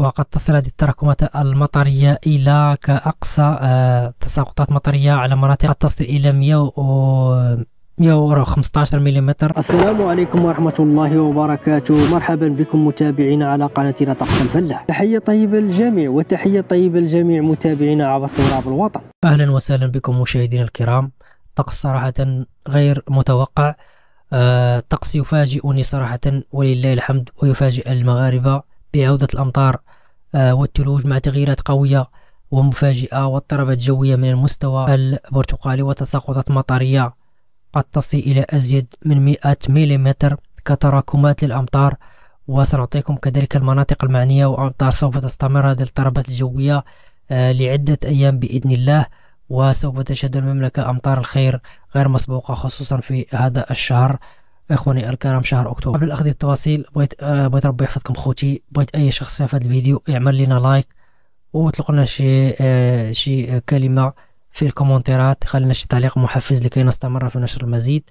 وقد تصل هذه التراكمات المطرية إلى كأقصى آه، تساقطات مطرية على مناطق قد تصل إلى 100 و 115 ملم السلام عليكم ورحمة الله وبركاته مرحبا بكم متابعينا على قناتنا طقس الفلة تحية طيبة للجميع وتحية طيبة لجميع متابعينا عبر تراب الوطن أهلا وسهلا بكم مشاهدينا الكرام طقس صراحة غير متوقع آه، طقس يفاجئني صراحة ولله الحمد ويفاجئ المغاربة بعودة الأمطار آه، والثلوج مع تغييرات قوية ومفاجئة واضطرابات جوية من المستوى البرتقالي وتساقطات مطرية قد تصل إلى أزيد من 100 ملم كتراكمات للأمطار وسنعطيكم كذلك المناطق المعنية وأمطار سوف تستمر هذه الاضطرابات الجوية آه، لعدة أيام بإذن الله وسوف تشهد المملكة أمطار الخير غير مسبوقة خصوصا في هذا الشهر اخواني الكرام شهر اكتوبر قبل اخذ التفاصيل بغيت أه بغيت ربي يحفظكم خوتي بغيت اي شخص شاف هذا الفيديو يعمل لنا لايك ويطلق لنا شي أه شي كلمه في الكومنتيرات خلينا شي تعليق محفز لكي نستمر في نشر المزيد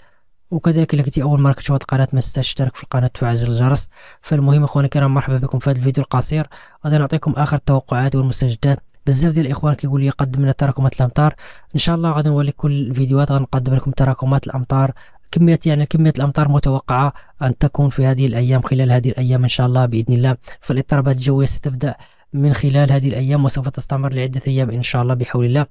وكذلك اللي كنتي اول مره كتشوف هاد القناه ما تشترك في القناه وتفعل زر الجرس فالمهم اخواني الكرام مرحبا بكم في هذا الفيديو القصير غادي نعطيكم اخر التوقعات والمستجدات بزاف ديال الاخوان كيقول لي قدم لنا تراكمات الامطار ان شاء الله غادي نولي كل الفيديوهات غنقدم لكم تراكمات الامطار كمية يعني كمية الأمطار متوقعة أن تكون في هذه الأيام خلال هذه الأيام إن شاء الله بإذن الله فالاضطرابات الجوية ستبدأ من خلال هذه الأيام وسوف تستمر لعدة أيام إن شاء الله بحول الله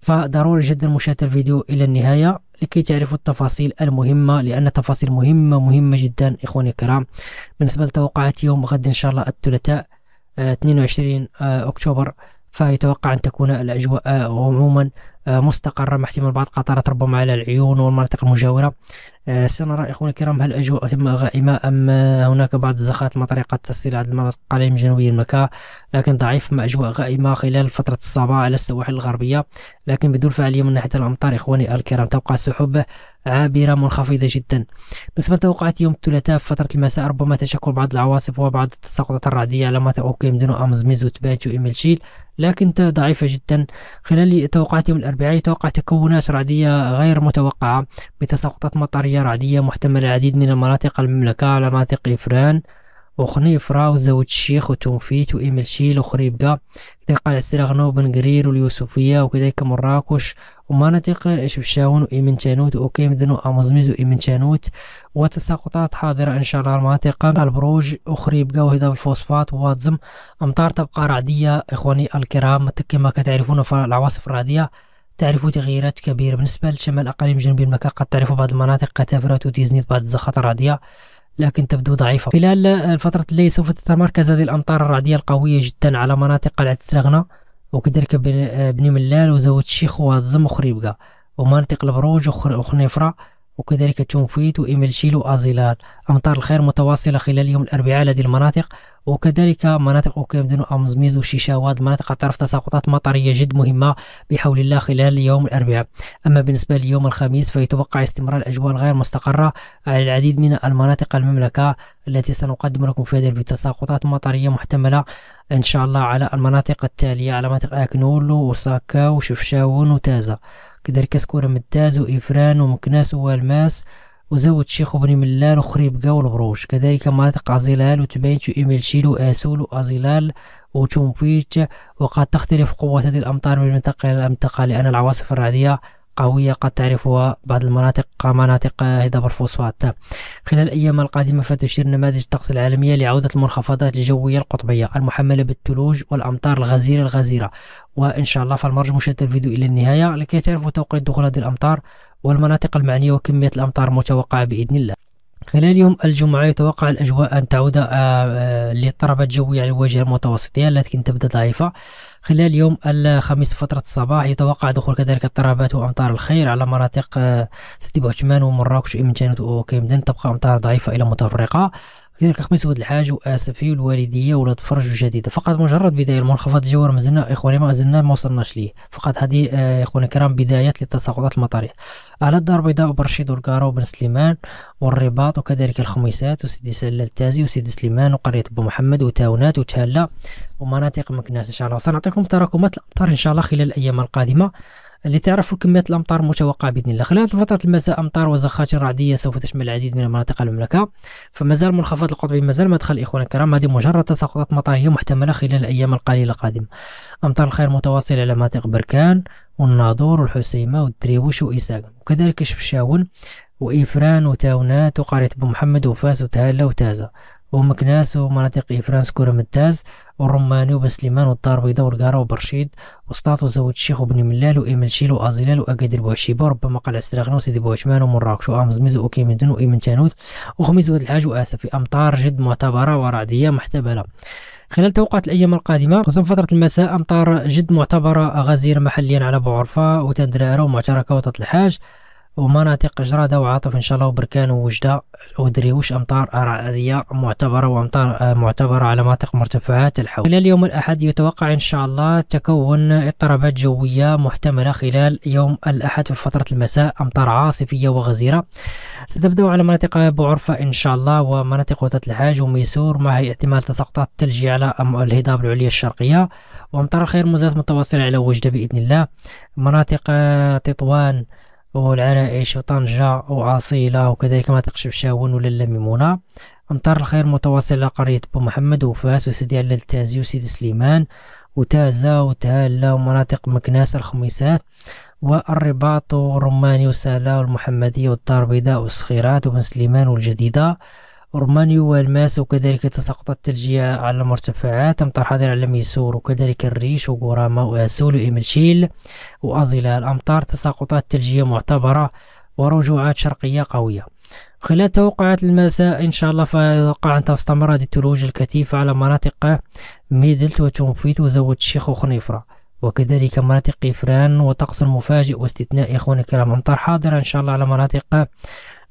فضروري جدا مشاهدة الفيديو إلى النهاية لكي تعرفوا التفاصيل المهمة لأن تفاصيل مهمة مهمة جدا إخواني الكرام بالنسبة لتوقعات يوم غد إن شاء الله الثلاثاء 22 آه، آه، أكتوبر فيتوقع أن تكون الأجواء آه، عموما آه، مستقرة مع احتمال بعض قطرات ربما على العيون والمناطق المجاورة آه، سنرى إخواني الكرام هل الأجواء تم غائمة أم هناك بعض الزخات المطرية قد تصل على المناطق القليله من جنوبي المكة لكن ضعيف مع أجواء غائمة خلال فترة الصباح على السواحل الغربية لكن بدون فعالية من ناحية الأمطار إخواني الكرام توقع سحب عابرة منخفضة جدا بالنسبة لتوقعات يوم الثلاثاء في فترة المساء ربما تشكل بعض العواصف وبعض التساقطات الرعدية على مناطق اوكي دون أمز ميزو تبانتو إميلشيل لكن ضعيفة جدا خلال توقعات يوم الأربعاء توقع تكونات رعدية غير متوقعة بتساقطات مطرية رعدية محتملة العديد من المناطق المملكة على مناطق إفران وخنيفرة وزوج الشيخ وتونفيت وإيميل شيل وخريبكة كذلك قلعة سيرغنو بنقرير واليوسفية وكذلك مراكش ومناطق شبشاون وإيمنتانوت وكيمدن وأمازميز تانوت وتساقطات حاضرة إن شاء الله المناطق البروج أخرى بقاو هذا بالفوسفات واتزم أمطار تبقى رعدية إخواني الكرام كما كتعرفون العواصف الرعدية تعرف تغييرات كبيرة بالنسبة لشمال أقاليم جنوب المكا قد تعرفوا بعض المناطق كتفرات وتزنيد بعض الزخات الرعدية لكن تبدو ضعيفة خلال فترة الليل سوف تتمركز هذه الأمطار الرعدية القوية جدا على مناطق قلعة استرغنة وكدرك آه، بني ملال وزود شيخ وزم وخريبكا ومنطق البروج وخنيفرة وكذلك وإيميل شيلو وأزيلال أمطار الخير متواصلة خلال يوم الأربعاء لدى المناطق وكذلك مناطق أوكيمدن وأمزميز وشيشاواد مناطق طرف تساقطات مطرية جد مهمة بحول الله خلال يوم الأربعاء أما بالنسبة ليوم الخميس فيتوقع استمرار الأجواء الغير مستقرة على العديد من المناطق المملكة التي سنقدم لكم في هذه التساقطات مطرية محتملة إن شاء الله على المناطق التالية على مناطق أكنول وساكا وشفشاون وتازة كدار كاسكورة مداز وإفران ومكناس والماس وزود شيخ بن ملال وخريبكا والبروش كذلك مناطق عزيلال وتباينت شيلو وآسول وأزيلال وتومبيت وقد تختلف قوة هذه الأمطار من منطقة إلى منطقة لأن العواصف الرعدية قوية قد تعرفها بعض المناطق مناطق هضاب الفوسفات خلال الأيام القادمة فتشير نماذج الطقس العالمية لعودة المنخفضات الجوية القطبية المحملة بالثلوج والأمطار الغزيرة الغزيرة وإن شاء الله فالمرج مشاهدة الفيديو إلى النهاية لكي تعرفوا توقيت دخول هذه الأمطار والمناطق المعنية وكمية الأمطار المتوقعة بإذن الله خلال يوم الجمعة يتوقع الأجواء أن تعود للطربة آه، آه، الجوية يعني على الواجهة المتوسطية لكن تبدأ ضعيفة خلال يوم الخميس فترة الصباح يتوقع دخول كذلك اضطرابات وأمطار الخير على مناطق آه، سيدي بوعثمان ومراكش وإمنتان وكيمدن تبقى أمطار ضعيفة إلى متفرقة كذلك الخميس ود الحاج واسفي الوالديه ولاد فرج جديده فقط مجرد بدايه المنخفض جوار مازلنا اخواني ما زلنا ما وصلناش ليه فقط هذه آه، اخواني الكرام بدايات للتساقطات المطريه على الدار البيضاء برشيد والكارو بن سليمان والرباط وكذلك الخميسات وسيدي سلال التازي وسيدي سليمان وقريه بو محمد وتاونات وتهلا ومناطق مكناس ان شاء الله سنعطيكم تراكمات الامطار ان شاء الله خلال الايام القادمه اللي تعرف كمية الأمطار المتوقعة بإذن الله خلال فترة المساء أمطار وزخات رعدية سوف تشمل العديد من مناطق المملكة فمازال منخفض القطبي مازال مدخل إخوان الكرام هذه مجرد تساقطات مطرية محتملة خلال الأيام القليلة القادمة أمطار الخير متواصلة على مناطق بركان والناظور والحسيمة والدريوش وإساق وكذلك شفشاون وإفران وتاونات وقرية بو محمد وفاس وتهالة وتازة ومكناس ومناطق إفرانس كورة متاز والرماني وبسليمان والدار البيضاء والقارة وبرشيد وسطاط وزوج الشيخ وبن ملال شيل وأزيلال وأكادير بوشيبة وربما قلع السراغنا وسيدي بوشمان ومراكش وأمزميز وكيمدن وإمن تانوت وخميس ود الحاج وآسف في أمطار جد معتبرة ورعدية محتبلة خلال توقعات الأيام القادمة خصوصا فترة المساء أمطار جد معتبرة غزيرة محليا على بوعرفة وتندرارة ومعتركة وتطلحاج ومناطق جرادة وعاطف إن شاء الله وبركان ووجدة ودريوش أمطار أرعية معتبرة وأمطار آه، معتبرة على مناطق مرتفعات الحوض خلال يوم الأحد يتوقع إن شاء الله تكون اضطرابات جوية محتملة خلال يوم الأحد في فترة المساء أمطار عاصفية وغزيرة ستبدأ على مناطق بعرفة إن شاء الله ومناطق وتات الحاج وميسور مع احتمال تساقطات الثلج على الهضاب العليا الشرقية وأمطار الخير مزات متواصلة على وجدة بإذن الله مناطق آه، تطوان والعرائش وطنجة وأصيلة وكذلك مناطق شبشاون ولا ميمونة أمطار الخير متواصلة قرية بو محمد وفاس وسيدي علال تازي وسيدي سليمان وتازة وتهالة ومناطق مكناس الخميسات والرباط ورماني وسالة والمحمدية والدار البيضاء والصخيرات وبن سليمان والجديدة رومانيو والماس وكذلك تساقط الثلجية على المرتفعات أمطار حاضرة على ميسور وكذلك الريش وغوراما وأسول وإملشيل وأزيلا الأمطار تساقطات ثلجية معتبرة ورجوعات شرقية قوية خلال توقعات المساء إن شاء الله فيتوقع أن تستمر هذه الثلوج الكثيفة على مناطق ميدلت وتونفيت وزود الشيخ وخنيفرة وكذلك مناطق قفران وطقس مفاجئ واستثناء إخواني الكرام أمطار حاضرة إن شاء الله على مناطق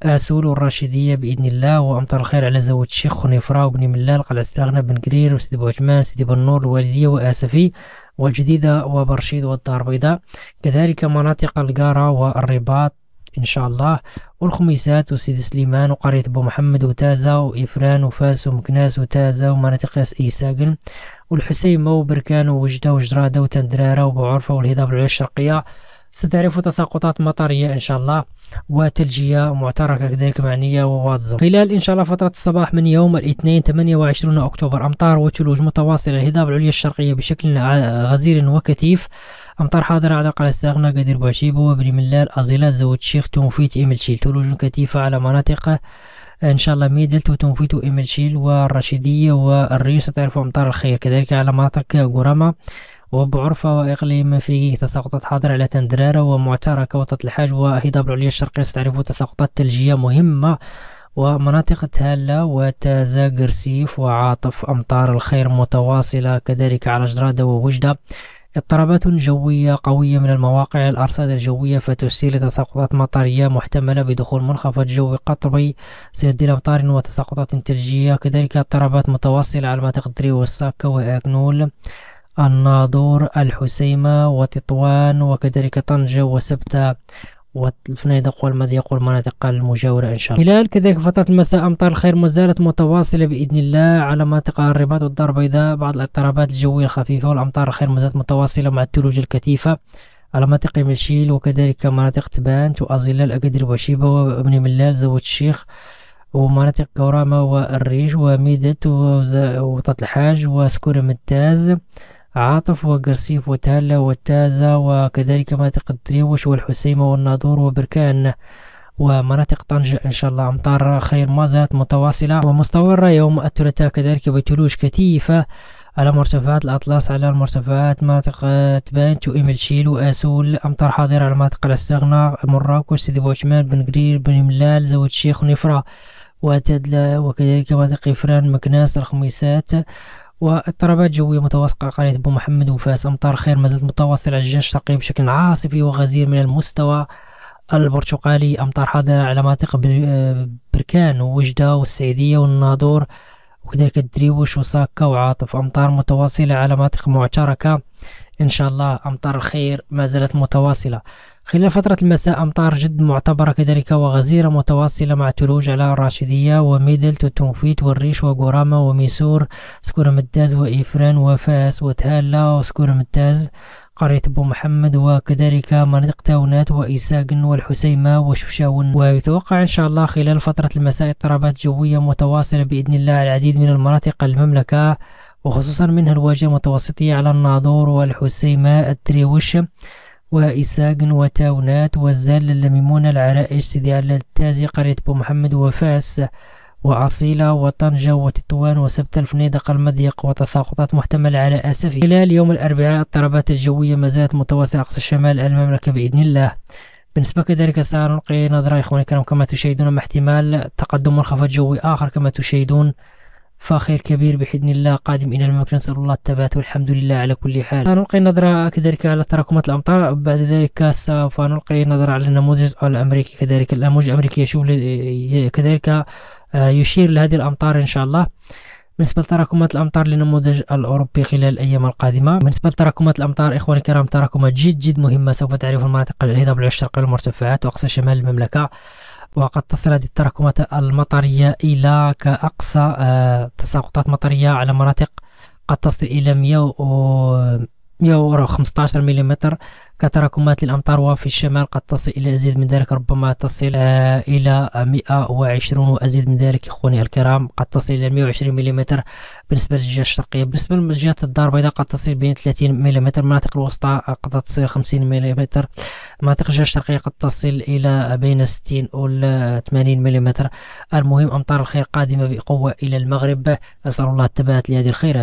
أسول الراشدية بإذن الله وأمطر الخير على زوج الشيخ خنيفرا وبن ملال قلعة استغنى بن كرير وسيدي بوجمان سيدي بنور الوالدية وآسفي والجديدة وبرشيد والدار البيضاء كذلك مناطق القارة والرباط إن شاء الله والخميسات وسيدي سليمان وقرية أبو محمد وتازة وإفران وفاس ومكناس وتازة ومناطق اي ساقن والحسيمة وبركان ووجدة وجرادة وتندرارة وبوعرفة والهضاب العليا الشرقية ستعرف تساقطات مطرية إن شاء الله وتلجية معتركة كذلك معنية وواضزة خلال إن شاء الله فترة الصباح من يوم الاثنين 28 أكتوبر أمطار وثلوج متواصلة الهضاب العليا الشرقية بشكل غزير وكثيف أمطار حاضرة على قلعة الساغنة قدير بوعشيبة وبني ملال أزيلات زود شيخ تونفيت إملشيل ثلوج كثيفة على مناطق ان شاء الله ميدلت وتنفيت املشيل والرشيديه والريو ستعرف امطار الخير كذلك على مناطق غرامة وبعرفه واقليم في تساقطات حاضره على تندراره ومعتركه وتطلحاج الحاج وهضاب العليا الشرقية الشرقية ستعرف تساقطات ثلجية مهمة ومناطق تهالة وتازا قرسيف وعاطف أمطار الخير متواصلة كذلك على جرادة ووجدة اضطرابات جوية قوية من المواقع الأرصاد الجوية فتسيل تساقطات مطرية محتملة بدخول منخفض جوي قطبي سيؤدي أمطار وتساقطات ثلجية كذلك اضطرابات متواصلة على مناطق دري والساكة وأكنول الناظور الحسيمة وتطوان وكذلك طنجة وسبتة والفنادق والمضيق والمناطق المجاورة إن شاء الله خلال كذلك فترة المساء أمطار الخير ما زالت متواصلة بإذن الله على مناطق الرباط والدار البيضاء بعض الاضطرابات الجوية الخفيفة والأمطار الخير ما زالت متواصلة مع الثلوج الكثيفة على مناطق مشيل وكذلك مناطق تبانت وأزلال أكادير وشيبة وابن ملال زود الشيخ ومناطق كورامة والريج وميدت وطات الحاج وسكورة متاز عاطف وقرسيف وتهلة والتازة وكذلك مناطق الدريوش والحسيمة والناظور وبركان ومناطق طنجة إن شاء الله أمطار خير ما زالت متواصلة ومستمرة يوم الثلاثاء كذلك بتلوش كثيفة على مرتفعات الأطلس على المرتفعات مناطق تبانت شيل وأسول أمطار حاضرة على مناطق الاستغناء مراكش سيدي بوشمال بن قرير بن ملال زود الشيخ نفرة وتدلى وكذلك مناطق غفران مكناس الخميسات واضطرابات جوية متوسطة قرية بو محمد وفاس أمطار خير ما زالت متواصلة على الجيش الشرقي بشكل عاصفي وغزير من المستوى البرتقالي أمطار حاضرة على مناطق بركان ووجدة والسعيدية والناظور وكذلك الدريوش وساكا وعاطف أمطار متواصلة على مناطق معتركة إن شاء الله أمطار الخير ما زالت متواصلة خلال فترة المساء أمطار جد معتبرة كذلك وغزيرة متواصلة مع تلوج على الراشدية وميدلت وتنفيت والريش وغوراما وميسور سكورة مداز وإفران وفاس وتهالة وسكورة مداز قرية بو محمد وكذلك مناطق تاونات وإيساقن والحسيمة وشوشاون ويتوقع إن شاء الله خلال فترة المساء اضطرابات جوية متواصلة بإذن الله العديد من المناطق المملكة وخصوصا منها الواجهة المتوسطية على الناظور والحسيماء التريوش وإساقن وتاونات والزال اللميمون العرائش سيدي على التازي قرية بو محمد وفاس وأصيلة وطنجة وتطوان وسبت الفنيدق المضيق وتساقطات محتملة على أسفي خلال يوم الأربعاء اضطرابات الجوية ما زالت متواصلة أقصى شمال المملكة بإذن الله بالنسبة كذلك سنلقي نظرة إخواني الكرام كما تشاهدون مع احتمال تقدم منخفض جوي آخر كما تشاهدون فخير كبير بحضن الله قادم إلى المملكة نسأل الله الثبات والحمد لله على كل حال سنلقي نظرة كذلك على تراكمات الأمطار بعد ذلك سوف نلقي نظرة على النموذج الأمريكي كذلك النموذج الأمريكي يشوف كذلك آه، يشير لهذه الأمطار إن شاء الله بالنسبة لتراكمات الأمطار للنموذج الأوروبي خلال الأيام القادمة بالنسبة لتراكمات الأمطار إخواني الكرام تراكمات جد جد مهمة سوف تعرف المناطق الهضاب العشر الشرقية المرتفعات وأقصى شمال المملكة وقد تصل هذه التراكمات المطرية إلى كأقصى آه، تساقطات مطرية على مناطق قد تصل إلى 100 115 ملم كتراكمات الامطار وفي الشمال قد تصل إلى أزيد من ذلك ربما تصل آه، إلى 120 وأزيد من ذلك إخواني الكرام قد تصل إلى 120 ملم بالنسبة للجهة الشرقية بالنسبة لجهة الدار البيضاء قد تصل بين 30 ملم المناطق الوسطى قد تصل 50 ملم مناطق الجهة الشرقية قد تصل إلى بين 60 و 80 ملم المهم أمطار الخير قادمة بقوة إلى المغرب نسأل الله التباعد لهذه الخيرات